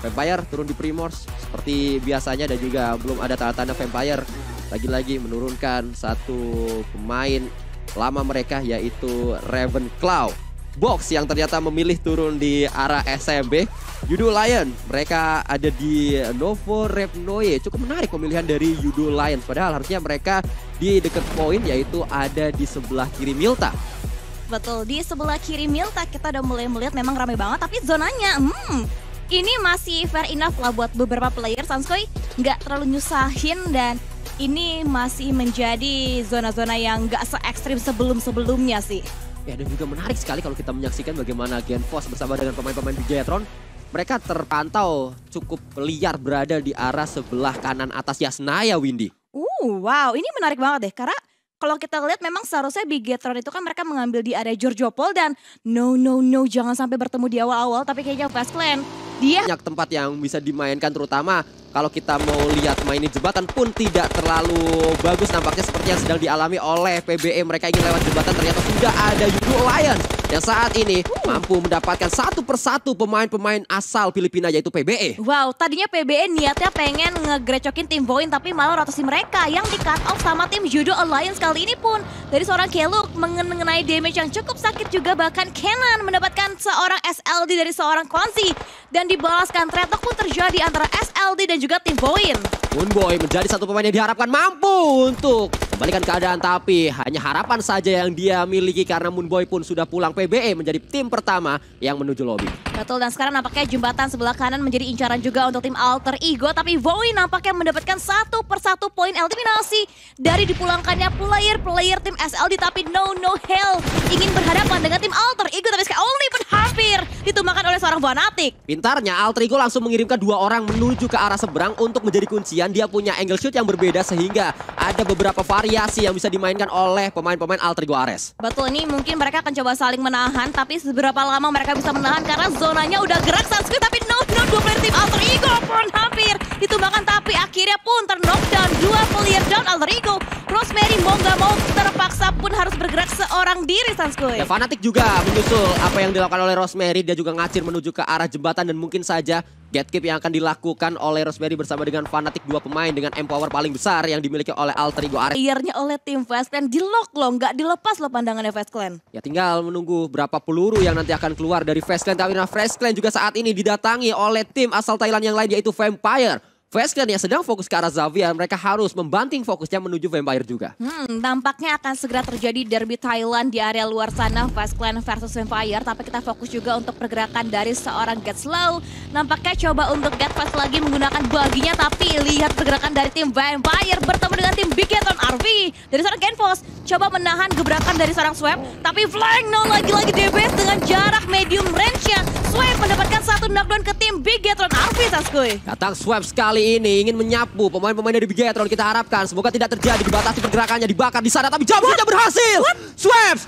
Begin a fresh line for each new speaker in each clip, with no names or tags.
Vampire turun di Primors seperti biasanya dan juga belum ada tanda-tanda Vampire lagi-lagi menurunkan satu pemain lama mereka yaitu Raven Ravenclaw. Box yang ternyata memilih turun di arah SMB. Yudo Lion, mereka ada di Novo Repnoye. Cukup menarik pemilihan dari Yudo Lion. Padahal harusnya mereka di dekat poin yaitu ada di sebelah kiri Milta.
Betul, di sebelah kiri Milta kita udah mulai melihat memang ramai banget. Tapi zonanya, hmm, ini masih fair enough lah buat beberapa player Sanskoy nggak terlalu nyusahin dan ini masih menjadi zona-zona yang nggak se ekstrim sebelum-sebelumnya sih.
Ya dan juga menarik sekali kalau kita menyaksikan bagaimana Gen Force bersama dengan pemain-pemain Jetron, mereka terpantau cukup liar berada di arah sebelah kanan atas Yasnaya Windy.
Uh, wow, ini menarik banget deh karena kalau kita lihat memang seharusnya Bigetron itu kan mereka mengambil di area Georgiopol dan no no no jangan sampai bertemu di awal-awal tapi kayaknya Fast Clan dia banyak
tempat yang bisa dimainkan terutama kalau kita mau lihat di jembatan pun tidak terlalu bagus nampaknya seperti yang sedang dialami oleh PBE mereka ingin lewat jembatan ternyata sudah ada Yudo Lions yang saat ini hmm. mampu mendapatkan satu persatu pemain-pemain asal Filipina yaitu
PBE. Wow, tadinya PBE niatnya pengen ngegrecokin tim Voin tapi malah rotasi mereka yang di cut off sama tim Judo Alliance kali ini pun dari seorang Keluk mengenai damage yang cukup sakit juga bahkan Kenan mendapatkan seorang SLD dari seorang Kwanzi dan dibalaskan ternyata pun terjadi antara SLD dan juga tim Voin.
Moonboy menjadi satu pemain yang diharapkan mampu untuk kembalikan keadaan tapi hanya harapan saja yang dia miliki karena Moonboy pun sudah pulang PBE menjadi tim pertama yang menuju lobby.
Betul, dan sekarang nampaknya jembatan sebelah kanan menjadi incaran juga untuk tim Alter Ego. Tapi Vowi nampaknya mendapatkan satu persatu poin eliminasi dari dipulangkannya player-player tim SLD. Tapi no, no hell ingin berhadapan dengan tim Alter Ego. Tapi sekarang only pun hampir ditumbangkan oleh seorang fanatik. Pintarnya Alter Ego langsung
mengirimkan dua orang menuju ke arah seberang untuk menjadi kuncian. Dia punya angle shoot yang berbeda sehingga ada beberapa variasi yang bisa dimainkan oleh pemain-pemain Alter Ego Ares.
Betul, ini mungkin mereka akan coba saling menahan tapi seberapa lama mereka bisa menahan karena zonanya udah gerak Sasuke tapi knockdown dua player tim Alter Ego pun hampir itu bahkan tapi akhirnya pun ter knockdown dua player down Alter Ego Rosemary mau nggak mau harus bergerak seorang diri Sanskoy. Ya fanatik
juga menyusul apa yang dilakukan oleh Rosemary. Dia juga ngacir menuju ke arah jembatan dan mungkin saja gatekeep yang akan dilakukan oleh Rosemary bersama dengan fanatik dua pemain dengan empower paling besar yang dimiliki oleh Alter Ego Arena.
Iyarnya oleh tim Fast Clan di loh, nggak dilepas loh pandangannya Fast Clan.
Ya tinggal menunggu berapa peluru yang nanti akan keluar dari Fast Clan. Tapi nah Fast Clan juga saat ini didatangi oleh tim asal Thailand yang lain yaitu Vampire. Fast yang sedang fokus ke arah Xavier, mereka harus membanting fokusnya menuju Vampire juga.
Hmm, tampaknya akan segera terjadi derby Thailand di area luar sana, Fast versus Vampire. Tapi kita fokus juga untuk pergerakan dari seorang Get Slow. Nampaknya coba untuk Get Fast lagi menggunakan baginya, tapi lihat pergerakan dari tim Vampire bertemu dengan tim Big RV. Dari seorang Genfos, coba menahan gebrakan dari seorang Swap, tapi flank no lagi-lagi DBS dengan jarak medium range-nya. Swap mendapatkan satu knockdown ke tim Big Gaton RV, Saskuy.
Datang Swap sekali kali ini ingin menyapu pemain-pemain dari Bigetron kita harapkan semoga tidak terjadi dibatasi pergerakannya dibakar di sana tapi jump sudah berhasil. Sweps Swaps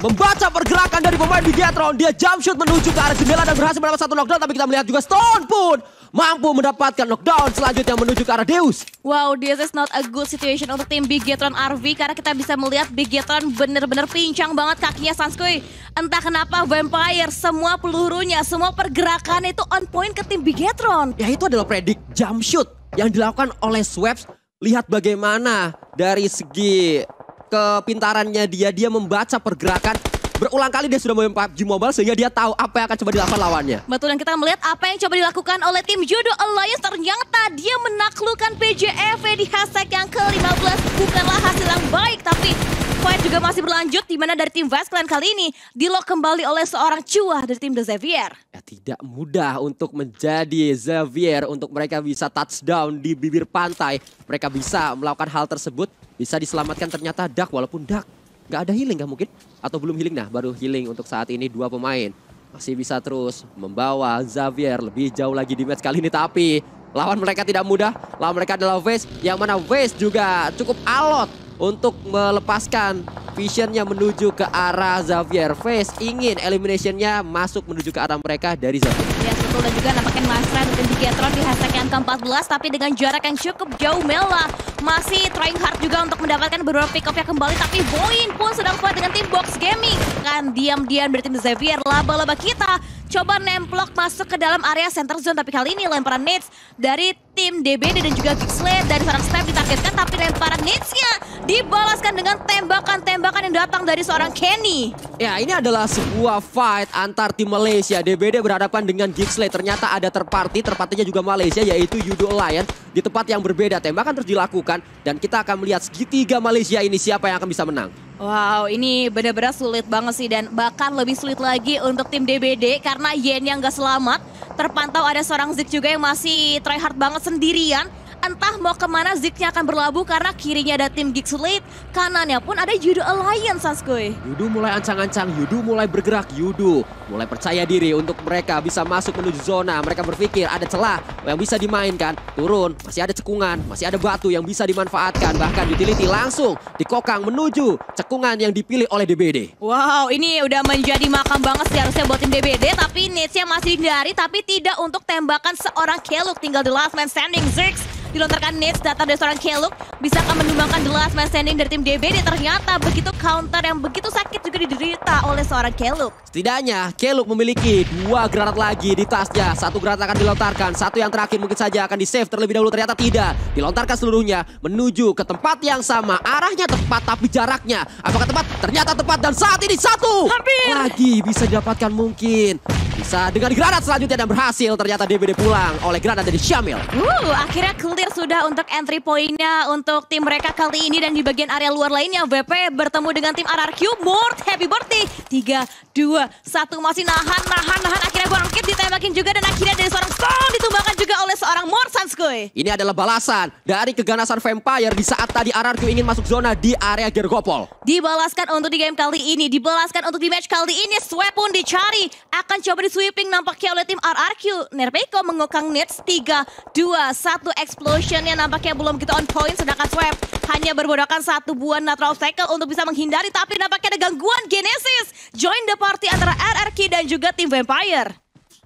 membaca pergerakan dari pemain Bigetron dia jump shoot menuju ke arah jendela dan berhasil mendapat satu knockdown tapi kita melihat juga Stone pun mampu mendapatkan knockdown selanjutnya menuju ke arah Deus.
Wow, this is not a good situation untuk tim Bigetron RV karena kita bisa melihat Bigetron benar-benar pincang banget kakinya Sanskui. Entah kenapa Vampire, semua pelurunya, semua pergerakan itu on point ke tim Bigetron. Ya itu adalah predik
jump shoot yang dilakukan oleh Swaps. Lihat bagaimana dari segi kepintarannya dia, dia membaca pergerakan Berulang kali dia sudah main PUBG Mobile sehingga dia tahu apa yang akan coba dilakukan lawannya.
Betul dan kita melihat apa yang coba dilakukan oleh tim Judo Alliance ternyata dia menaklukkan PJFV di hashtag yang ke-15 bukanlah hasil yang baik tapi fight juga masih berlanjut di mana dari tim Clan kali ini dilok kembali oleh seorang cuah dari tim The Xavier. Ya,
tidak mudah untuk menjadi Xavier untuk mereka bisa touchdown di bibir pantai. Mereka bisa melakukan hal tersebut, bisa diselamatkan ternyata Dak walaupun Dak nggak ada healing kah mungkin? Atau belum healing? Nah baru healing untuk saat ini dua pemain. Masih bisa terus membawa Xavier lebih jauh lagi di match kali ini. Tapi lawan mereka tidak mudah. Lawan mereka adalah Waze Yang mana Waze juga cukup alot untuk melepaskan Visionnya menuju ke arah Xavier Face. Ingin eliminationnya masuk menuju ke arah mereka dari Xavier.
Ya, betul. Dan juga nampaknya Masra dan Digetron di hashtag yang ke-14. Tapi dengan jarak yang cukup jauh Mela. Masih trying hard juga untuk mendapatkan beberapa pick up-nya kembali. Tapi Boin pun sedang kuat dengan tim Box Gaming. Kan diam-diam dari tim Xavier. Laba-laba kita coba nemplok masuk ke dalam area center zone tapi kali ini lemparan Nits dari tim DBD dan juga Gixlade dari seorang step ditargetkan tapi lemparan Nitsnya dibalaskan dengan tembakan-tembakan yang datang dari seorang Kenny. Ya, ini adalah
sebuah fight antar tim Malaysia. DBD berhadapan dengan Gixley. Ternyata ada terparti, terpartinya juga Malaysia yaitu Yudo Lion di tempat yang berbeda. Tembakan terus dilakukan dan kita akan melihat segitiga Malaysia ini siapa yang akan bisa menang.
Wow, ini benar-benar sulit banget sih dan bahkan lebih sulit lagi untuk tim DBD karena Yen yang gak selamat. Terpantau ada seorang Zik juga yang masih try hard banget sendirian entah mau kemana ziggs akan berlabuh karena kirinya ada tim Geek Slate, kanannya pun ada Yudu Alliance, Sasuke.
Yudu mulai ancang-ancang, Yudu mulai bergerak, Yudu mulai percaya diri untuk mereka bisa masuk menuju zona. Mereka berpikir ada celah yang bisa dimainkan, turun, masih ada cekungan, masih ada batu yang bisa dimanfaatkan. Bahkan utility langsung dikokang menuju cekungan yang dipilih oleh DBD.
Wow, ini udah menjadi makam banget sih harusnya buat tim DBD, tapi Netsnya masih dihindari, tapi tidak untuk tembakan seorang Keluk tinggal di last man standing Ziggs dilontarkan Nate datang dari seorang Keluk akan menumbangkan The Last Man Standing dari tim DBD ternyata begitu counter yang begitu sakit juga diderita oleh seorang
Keluk setidaknya Keluk memiliki dua granat lagi di tasnya satu granat akan dilontarkan satu yang terakhir mungkin saja akan di save terlebih dahulu ternyata tidak dilontarkan seluruhnya menuju ke tempat yang sama arahnya tepat tapi jaraknya apakah tepat ternyata tepat dan saat ini satu Hampir. lagi bisa didapatkan mungkin bisa dengan granat selanjutnya dan berhasil ternyata DBD pulang oleh granat dari Syamil.
Uh, akhirnya clear sudah untuk entry pointnya untuk tim mereka kali ini dan di bagian area luar lainnya VP bertemu dengan tim RRQ Mort Happy Birthday 3 2 1 masih nahan nahan nahan akhirnya Borongkit ditembakin juga dan akhirnya dari seorang Stone ditumbangkan juga oleh seorang Mort ini
adalah balasan dari keganasan Vampire di saat tadi RRQ ingin masuk zona di area Gergopol.
Dibalaskan untuk di game kali ini, dibalaskan untuk di match kali ini. Swap pun dicari, akan coba di sweeping nampaknya oleh tim RRQ. Nerpeko mengokang nets 3, 2, 1 yang nampaknya belum kita on point. Sedangkan Swap hanya bermodalkan satu buah natural obstacle untuk bisa menghindari. Tapi nampaknya ada gangguan Genesis. Join the party antara RRQ dan juga tim Vampire.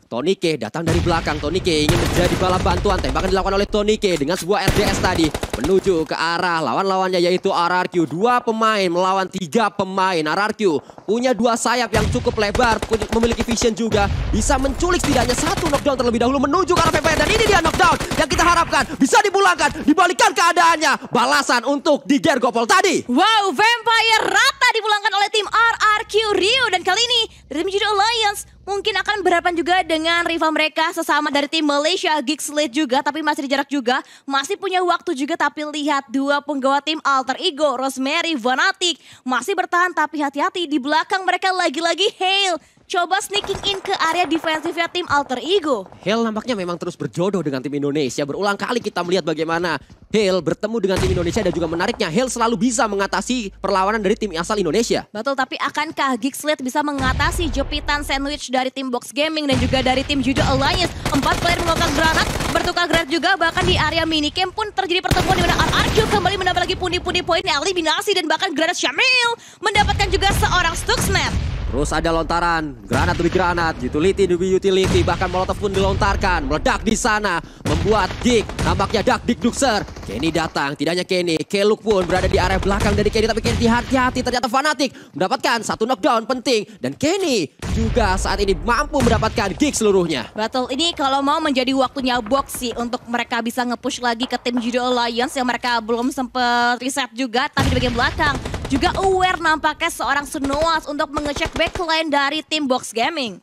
Tonikey datang dari belakang. Tonikey ingin menjadi bala bantuan. Tembakan dilakukan oleh Tonikey dengan sebuah RDS tadi. Menuju ke arah lawan-lawannya yaitu RRQ. Dua pemain melawan tiga pemain. RRQ punya dua sayap yang cukup lebar. Memiliki vision juga. Bisa menculik setidaknya satu knockdown terlebih dahulu menuju ke arah PPR. Dan ini dia knockdown yang kita harapkan. Bisa dipulangkan. Dibalikan keadaannya. Balasan untuk di
Gopol tadi. Wow, Vampire rata dipulangkan oleh tim RRQ Rio. Dan kali ini dari Alliance mungkin akan berhadapan juga dengan rival mereka sesama dari tim Malaysia Geeks Lead juga tapi masih di jarak juga masih punya waktu juga tapi lihat dua penggawa tim Alter Ego Rosemary Vanatic masih bertahan tapi hati-hati di belakang mereka lagi-lagi hail coba sneaking in ke area defensifnya tim Alter Ego.
Hale nampaknya memang terus berjodoh dengan tim Indonesia. Berulang kali kita melihat bagaimana Hale bertemu dengan tim Indonesia dan juga menariknya Hale selalu bisa mengatasi perlawanan dari tim asal Indonesia.
Betul, tapi akankah Gixlet bisa mengatasi jepitan sandwich dari tim Box Gaming dan juga dari tim Judo Alliance? Empat player mengeluarkan granat, bertukar granat juga bahkan di area mini camp pun terjadi pertemuan di mana RRQ kembali mendapat lagi pundi-pundi poin eliminasi dan bahkan granat Syamil mendapatkan juga seorang Stuxnet.
Terus ada lontaran, granat demi granat, utility demi utility, bahkan molotov pun dilontarkan, meledak di sana, membuat gig, nampaknya dak Dik Dukser, Kenny datang, tidak hanya Kenny, Keluk pun berada di area belakang dari Kenny, tapi Kenny hati-hati, ternyata fanatik, mendapatkan satu knockdown penting, dan Kenny juga saat ini mampu mendapatkan gig seluruhnya.
Betul, ini kalau mau menjadi waktunya box untuk mereka bisa ngepush lagi ke tim Judo Alliance yang mereka belum sempat riset juga, tapi di bagian belakang juga aware nampaknya seorang Snowas untuk mengecek backline dari tim Box Gaming.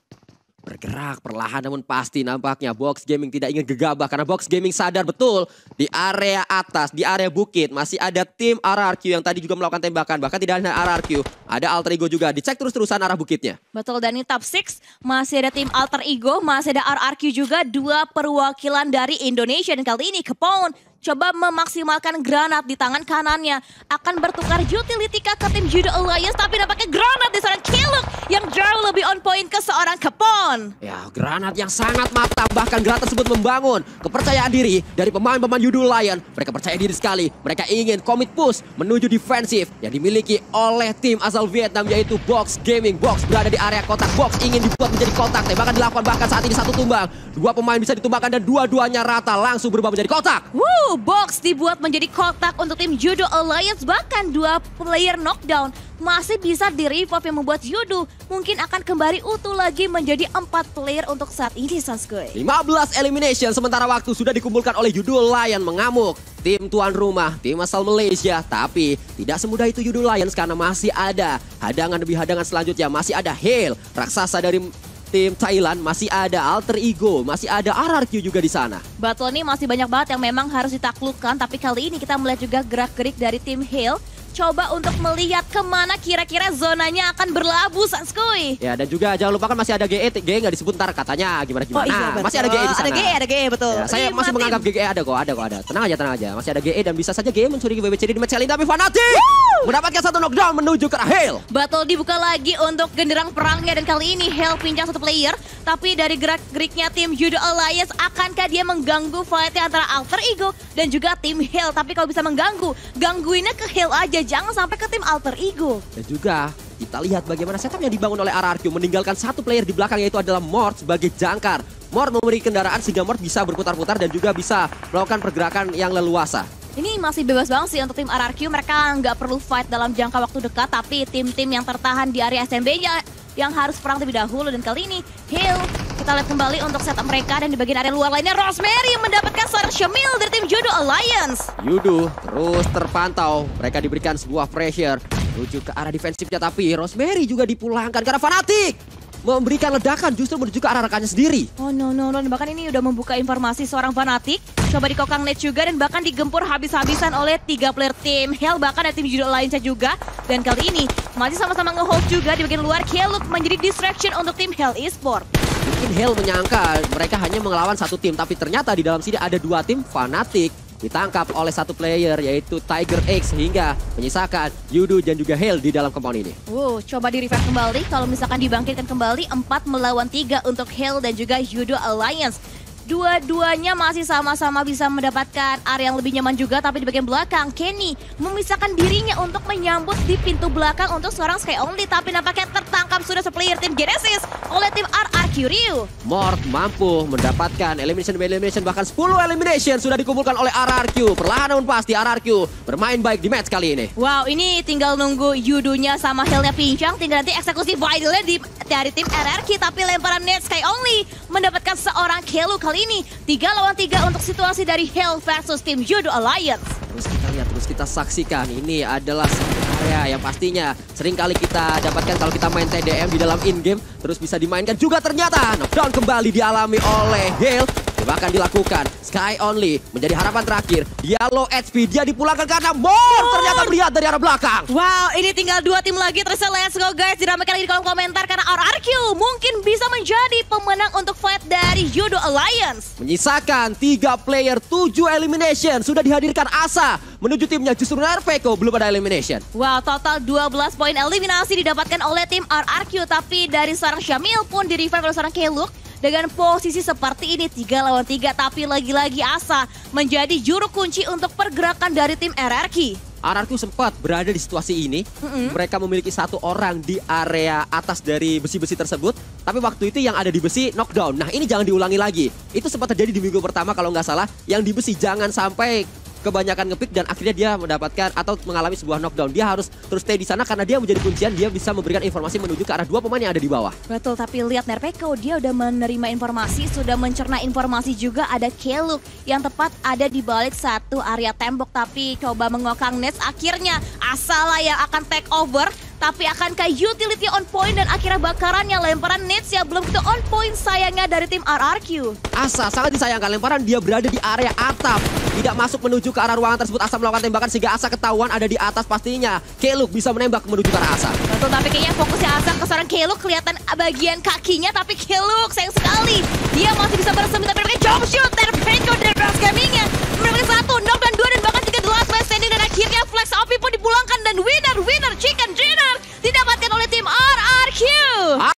Bergerak perlahan namun pasti nampaknya Box Gaming tidak ingin gegabah karena Box Gaming sadar betul di area atas, di area bukit masih ada tim RRQ yang tadi juga melakukan tembakan bahkan tidak hanya RRQ, ada alter ego juga. Dicek terus-terusan arah bukitnya.
Betul, dan ini top 6 masih ada tim Alter Ego, masih ada RRQ juga, dua perwakilan dari Indonesia. Dan kali ini Kepon coba memaksimalkan granat di tangan kanannya. Akan bertukar utility ke tim Judo Alliance, tapi nampaknya granat di seorang Kiluk yang jauh lebih on point ke seorang Kepon.
Ya, granat yang sangat mantap, bahkan granat tersebut membangun kepercayaan diri dari pemain-pemain Judo lion Mereka percaya diri sekali, mereka ingin komit push menuju defensif yang dimiliki oleh tim asal Vietnam yaitu Box Gaming. Box berada di area kotak box ingin dibuat menjadi kotak. Tembakan dilakukan bahkan saat ini satu tumbang. Dua pemain bisa ditumbangkan dan dua-duanya rata langsung berubah menjadi kotak.
Woo, box dibuat menjadi kotak untuk tim Judo Alliance bahkan dua player knockdown masih bisa di revive yang membuat Yudu mungkin akan kembali utuh lagi menjadi empat player untuk saat ini Sasuke.
15 elimination sementara waktu sudah dikumpulkan oleh Yudu Lion mengamuk. Tim tuan rumah, tim asal Malaysia, tapi tidak semudah itu Yudu Lions karena masih ada hadangan demi hadangan selanjutnya. Masih ada Hail, raksasa dari tim Thailand masih ada alter ego, masih ada RRQ juga di sana.
Battle ini masih banyak banget yang memang harus ditaklukkan, tapi kali ini kita melihat juga gerak-gerik dari tim Hale coba untuk melihat kemana kira-kira zonanya akan berlabuh Sanskui. Ya dan
juga jangan lupa kan masih ada GE, GE nggak disebut ntar katanya gimana-gimana. Oh, iya, nah, masih ada GE di sana. E, ada GE, ada
GE betul. Ya, saya
masih menganggap GE ada kok, ada kok ada. Tenang aja, tenang aja. Masih ada GE dan bisa saja GE mencuri e, WBC di match kali ini tapi fanatik. Woo! mendapatkan satu knockdown menuju ke Hale.
Battle dibuka lagi untuk genderang perangnya dan kali ini Hale pinjam satu player. Tapi dari gerak-geriknya tim Judo Alliance, akankah dia mengganggu fight antara Alter Ego dan juga tim Hale? Tapi kalau bisa mengganggu, gangguinnya ke Hale aja, jangan sampai ke tim Alter Ego.
Dan juga kita lihat bagaimana setup yang dibangun oleh RRQ meninggalkan satu player di belakang yaitu adalah Mort sebagai jangkar. Mort memberi kendaraan sehingga Mort bisa berputar-putar dan juga bisa melakukan pergerakan yang leluasa.
Ini masih bebas banget sih untuk tim RRQ. Mereka nggak perlu fight dalam jangka waktu dekat, tapi tim-tim yang tertahan di area SMB-nya yang harus perang terlebih dahulu. Dan kali ini, Hill kita lihat kembali untuk set mereka dan di bagian area luar lainnya Rosemary mendapatkan seorang Shamil dari tim Judo Alliance.
Judo terus terpantau. Mereka diberikan sebuah pressure menuju ke arah defensifnya tapi Rosemary juga dipulangkan karena fanatik memberikan ledakan justru menuju ke arah rekannya sendiri.
Oh no no no, bahkan ini udah membuka informasi seorang fanatik. Coba dikokang net juga dan bahkan digempur habis-habisan oleh tiga player tim Hell bahkan ada tim judo lainnya juga. Dan kali ini masih sama-sama ngehold juga di bagian luar Keluk menjadi distraction untuk tim Hell Esport.
Mungkin Hell menyangka mereka hanya mengelawan satu tim, tapi ternyata di dalam sini ada dua tim fanatik ditangkap oleh satu player yaitu Tiger X hingga menyisakan Yudu dan juga Hale di dalam kompon ini.
Wow, coba di revive kembali kalau misalkan dibangkitkan kembali 4 melawan 3 untuk Hale dan juga Yudu Alliance. Dua-duanya masih sama-sama bisa mendapatkan area yang lebih nyaman juga tapi di bagian belakang Kenny memisahkan dirinya untuk menyambut di pintu belakang untuk seorang Sky Only tapi nampaknya tertangkap sudah seplayer tim Genesis oleh tim RRQ Ryu.
Mort mampu mendapatkan elimination by elimination bahkan 10 elimination sudah dikumpulkan oleh RRQ. Perlahan namun pasti RRQ bermain baik di match kali ini.
Wow, ini tinggal nunggu Yudunya sama healnya pincang tinggal nanti eksekusi vitalnya di dari tim RRQ tapi lemparan net Sky Only mendapatkan seorang Kelu kali ini. tiga lawan tiga untuk situasi dari Hell versus tim Judo Alliance.
Terus kita lihat, terus kita saksikan. Ini adalah ya yang pastinya sering kali kita dapatkan kalau kita main TDM di dalam in game terus bisa dimainkan juga ternyata knockdown kembali dialami oleh Hale tembakan dilakukan. Sky Only menjadi harapan terakhir. Yellow HP dia dipulangkan karena Mor ternyata melihat
dari arah belakang. Wow, ini tinggal dua tim lagi. Terus let's go guys. Dinamakan lagi di kolom komentar karena RRQ mungkin bisa menjadi pemenang untuk fight dari Judo Alliance.
Menyisakan tiga player tujuh elimination. Sudah dihadirkan Asa menuju timnya justru Narveko belum ada elimination.
Wow, total 12 poin eliminasi didapatkan oleh tim RRQ. Tapi dari seorang Syamil pun di-revive oleh seorang Keluk dengan posisi seperti ini tiga lawan tiga tapi lagi-lagi Asa menjadi juru kunci untuk pergerakan dari tim RRQ.
RRQ sempat berada di situasi ini. Mm -hmm. Mereka memiliki satu orang di area atas dari besi-besi tersebut. Tapi waktu itu yang ada di besi knockdown. Nah ini jangan diulangi lagi. Itu sempat terjadi di minggu pertama kalau nggak salah. Yang di besi jangan sampai kebanyakan ngepick dan akhirnya dia mendapatkan atau mengalami sebuah knockdown. Dia harus terus stay di sana karena dia menjadi kuncian, dia bisa memberikan informasi menuju ke arah dua pemain yang ada di bawah.
Betul, tapi lihat Nerpeko, dia udah menerima informasi, sudah mencerna informasi juga ada Keluk yang tepat ada di balik satu area tembok tapi coba mengokang Nets akhirnya Asala yang akan take over tapi akankah utility on point dan akhirnya bakarannya lemparan Nits yang belum itu on point sayangnya dari tim RRQ.
Asa sangat disayangkan lemparan dia berada di area atap. Tidak masuk menuju ke arah ruangan tersebut Asa melakukan tembakan sehingga Asa ketahuan ada di atas pastinya. Keluk bisa menembak menuju ke arah Asa.
Betul tapi kayaknya fokusnya Asa ke seorang Keluk kelihatan bagian kakinya tapi Keluk sayang sekali. Dia masih bisa bersembunyi tapi mereka jump shoot dan Penko dari Brass gaming Mereka satu, knock dan dua dan bakal Akhirnya flex Opi pun dipulangkan dan winner winner chicken dinner didapatkan oleh tim RRQ.